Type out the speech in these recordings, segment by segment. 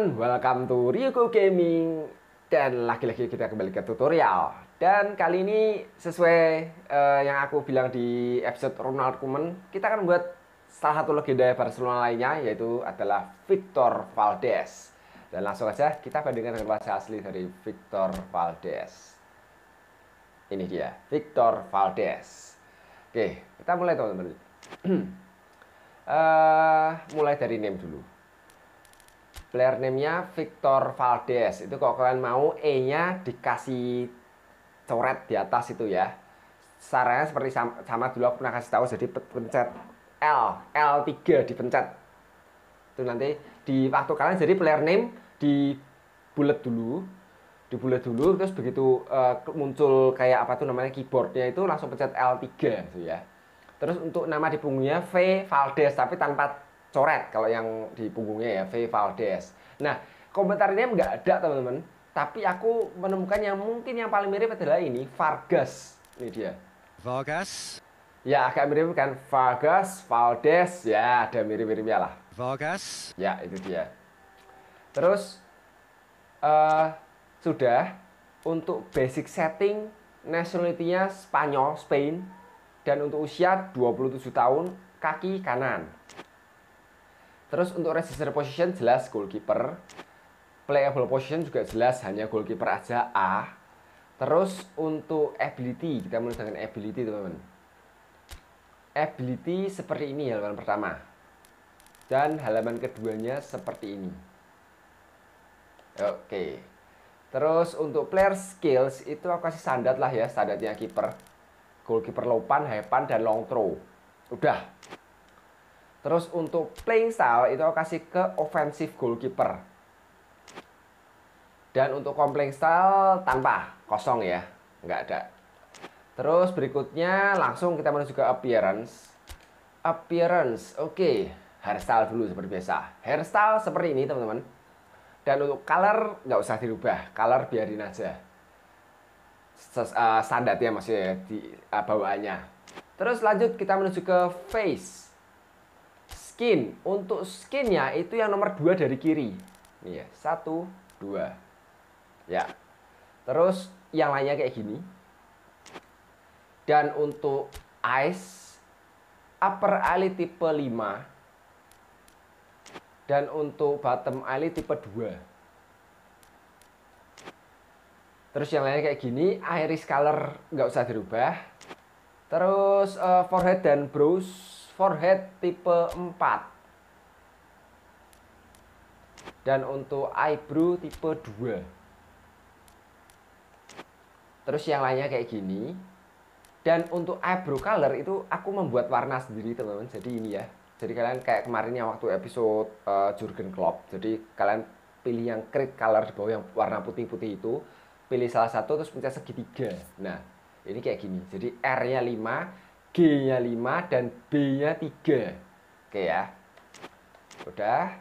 teman-teman, welcome to Ryuko Gaming Dan lagi-lagi kita kembali ke tutorial Dan kali ini sesuai uh, yang aku bilang di episode Ronald Koeman Kita akan buat salah satu legenda Barcelona lainnya yaitu adalah Victor Valdez Dan langsung aja kita bandingkan dengan wajah asli dari Victor Valdez Ini dia, Victor Valdez Oke, kita mulai teman-teman uh, Mulai dari name dulu player name-nya Victor Valdes itu kalau kalian mau E-nya dikasih coret di atas itu ya sarannya seperti sama, sama dulu aku pernah kasih tahu jadi pencet L L3 dipencet itu nanti di waktu kalian jadi player name di bullet dulu di bullet dulu terus begitu uh, muncul kayak apa tuh namanya keyboardnya itu langsung pencet L3 gitu ya terus untuk nama di punggungnya V Valdes tapi tanpa coret kalau yang di punggungnya ya V Valdez. Nah, komentarnya nggak ada teman-teman, tapi aku menemukan yang mungkin yang paling mirip adalah ini Vargas. Ini dia. Vargas. Ya, agak mirip kan Vargas, Valdes, ya ada mirip-miripnya lah. Vargas. Ya, itu dia. Terus uh, sudah untuk basic setting nationality-nya Spanyol, Spain dan untuk usia 27 tahun kaki kanan. Terus untuk register position jelas goalkeeper. Playable position juga jelas hanya goalkeeper aja A. Terus untuk ability, kita mulai dengan ability teman-teman. Ability seperti ini halaman pertama. Dan halaman keduanya seperti ini. Oke. Terus untuk player skills itu aku kasih standar lah ya, standarnya kiper. Goalkeeper low pan, high pan, dan long throw. Udah, Terus untuk playing style itu aku kasih ke offensive goalkeeper. Dan untuk complaint style tanpa, kosong ya, nggak ada. Terus berikutnya langsung kita menuju ke appearance. Appearance, oke. Okay. Hairstyle dulu seperti biasa. Hairstyle seperti ini teman-teman. Dan untuk color nggak usah dirubah, color biarin aja. ya masih ya, di uh, bawaannya. Terus lanjut kita menuju ke face skin. Untuk skinnya itu yang nomor dua dari kiri. Nih ya, 1, 2. Ya. Terus yang lainnya kayak gini. Dan untuk eyes, upper eye tipe 5. Dan untuk bottom eye tipe 2. Terus yang lainnya kayak gini, iris color nggak usah dirubah. Terus uh, forehead dan brows forehead tipe 4 dan untuk eyebrow tipe 2 terus yang lainnya kayak gini dan untuk eyebrow color itu aku membuat warna sendiri teman-teman jadi ini ya jadi kalian kayak kemarin yang waktu episode uh, Jurgen Klopp jadi kalian pilih yang krik color di bawah yang warna putih-putih itu pilih salah satu terus pencet segitiga nah ini kayak gini jadi R nya 5 G-nya 5 dan B-nya 3. Oke ya. Udah.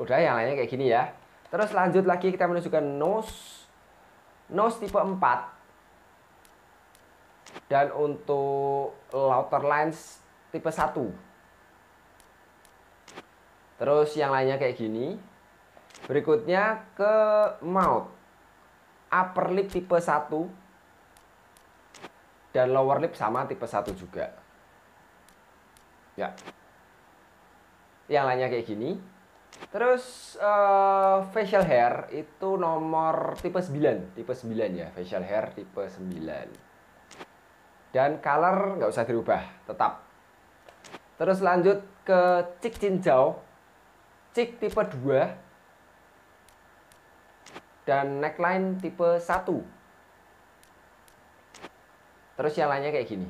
Udah yang lainnya kayak gini ya. Terus lanjut lagi kita menuju ke nose. Nose tipe 4. Dan untuk louter lines tipe 1. Terus yang lainnya kayak gini. Berikutnya ke mouth. Upper lip tipe 1 dan lower lip sama tipe 1 juga. Ya. Yang lainnya kayak gini. Terus uh, facial hair itu nomor tipe 9, tipe 9 ya, facial hair tipe 9. Dan color nggak usah dirubah, tetap. Terus lanjut ke cik cincau. Cik tipe 2 dan neckline tipe 1. Terus yang lainnya kayak gini.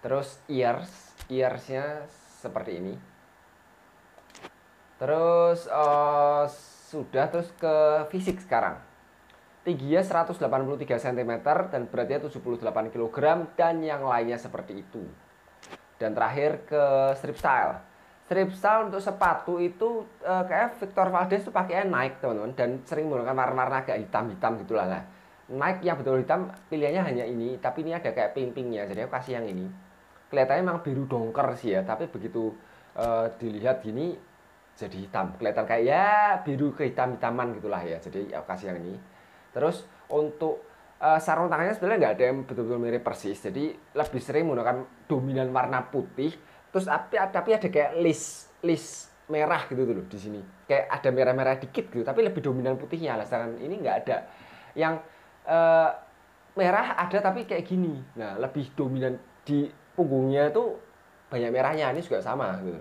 Terus ears, earsnya seperti ini. Terus uh, sudah terus ke fisik sekarang. Tingginya 183 cm dan beratnya 78 kg dan yang lainnya seperti itu. Dan terakhir ke strip style. Strip style untuk sepatu itu uh, kayak Victor Valdez tuh pakainya Nike teman-teman dan sering menggunakan warna-warna agak hitam-hitam gitulah lah. Nike yang betul hitam pilihannya hanya ini tapi ini ada kayak pink-pinknya jadi aku kasih yang ini kelihatannya memang biru dongker sih ya tapi begitu uh, dilihat gini jadi hitam kelihatan kayak ya biru kehitam hitaman gitulah ya jadi ya aku kasih yang ini terus untuk uh, sarung tangannya sebenarnya nggak ada yang betul-betul mirip persis jadi lebih sering menggunakan dominan warna putih terus tapi tapi ada kayak list list merah gitu tuh di sini kayak ada merah-merah dikit gitu tapi lebih dominan putihnya alasan ini nggak ada yang uh, merah ada tapi kayak gini. Nah, lebih dominan di punggungnya itu banyak merahnya. Ini juga sama gitu.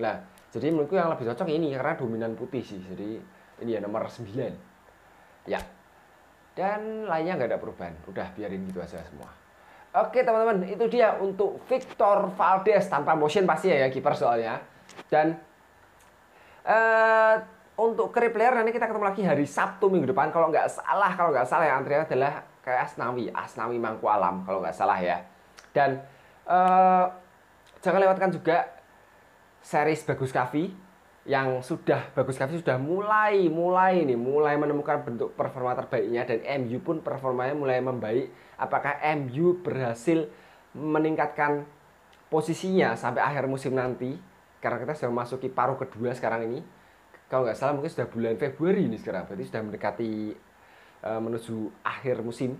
Nah, jadi menurutku yang lebih cocok ini karena dominan putih sih. Jadi ini ya nomor 9. Ya. Dan lainnya nggak ada perubahan. Udah biarin gitu aja semua. Oke teman-teman, itu dia untuk Victor Valdez tanpa motion pasti ya, ya kiper soalnya. Dan uh, untuk Kerry Player nanti kita ketemu lagi hari Sabtu minggu depan kalau nggak salah kalau nggak salah yang antrian adalah kayak Asnawi Asnawi Mangku Alam kalau nggak salah ya dan uh, jangan lewatkan juga series Bagus Kavi yang sudah Bagus Kavi sudah mulai mulai nih mulai menemukan bentuk performa terbaiknya dan MU pun performanya mulai membaik apakah MU berhasil meningkatkan posisinya sampai akhir musim nanti karena kita sudah memasuki paruh kedua sekarang ini kalau nggak salah mungkin sudah bulan Februari ini sekarang berarti sudah mendekati uh, menuju akhir musim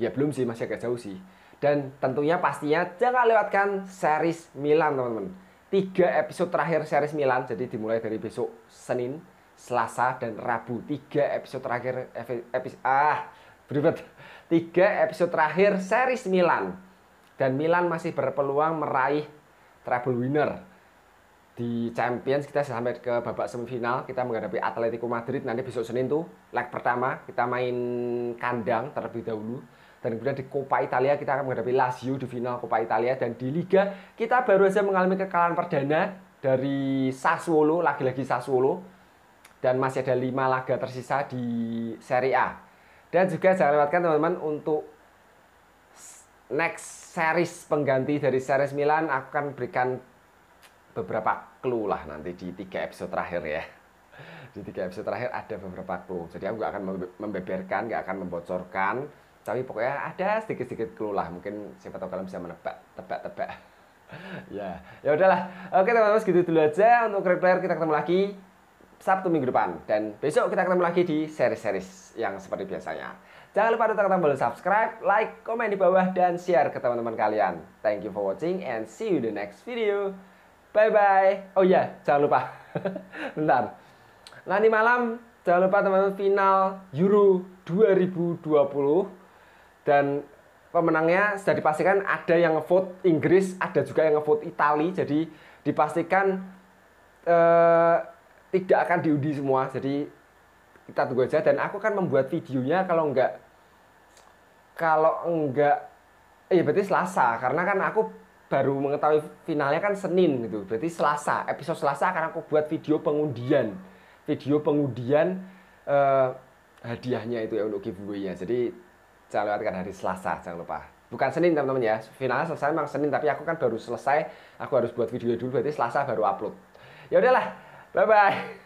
ya belum sih masih agak jauh sih dan tentunya pastinya jangan lewatkan series Milan teman-teman tiga episode terakhir series Milan jadi dimulai dari besok Senin Selasa dan Rabu tiga episode terakhir episode ah beribet tiga episode terakhir series Milan dan Milan masih berpeluang meraih treble winner di Champions kita sampai ke babak semifinal kita menghadapi Atletico Madrid nanti besok Senin tuh leg pertama kita main kandang terlebih dahulu dan kemudian di Coppa Italia kita akan menghadapi Lazio di final Coppa Italia dan di Liga kita baru saja mengalami kekalahan perdana dari Sassuolo lagi-lagi Sassuolo dan masih ada lima laga tersisa di Serie A dan juga jangan lewatkan teman-teman untuk next series pengganti dari series Milan akan berikan beberapa clue lah nanti di tiga episode terakhir ya di tiga episode terakhir ada beberapa clue jadi aku gak akan membeberkan gak akan membocorkan tapi pokoknya ada sedikit-sedikit clue lah mungkin siapa tahu kalian bisa menebak tebak-tebak ya ya udahlah oke teman-teman segitu dulu aja untuk Red Player kita ketemu lagi Sabtu minggu depan dan besok kita ketemu lagi di seri-seri yang seperti biasanya jangan lupa tekan tombol subscribe like komen di bawah dan share ke teman-teman kalian thank you for watching and see you in the next video Bye bye. Oh iya, jangan lupa. Bentar. Nanti malam jangan lupa teman-teman final Euro 2020 dan pemenangnya sudah dipastikan ada yang ngevote Inggris, ada juga yang ngevote Itali. Jadi dipastikan eh, tidak akan diundi semua. Jadi kita tunggu aja dan aku akan membuat videonya kalau enggak kalau enggak ya eh, berarti Selasa karena kan aku baru mengetahui finalnya kan Senin gitu. Berarti Selasa, episode Selasa akan aku buat video pengundian. Video pengundian uh, hadiahnya itu ya untuk giveaway-nya. Jadi jangan lewatkan hari Selasa, jangan lupa. Bukan Senin teman-teman ya. Finalnya selesai memang Senin, tapi aku kan baru selesai, aku harus buat video dulu berarti Selasa baru upload. Ya udahlah. Bye bye.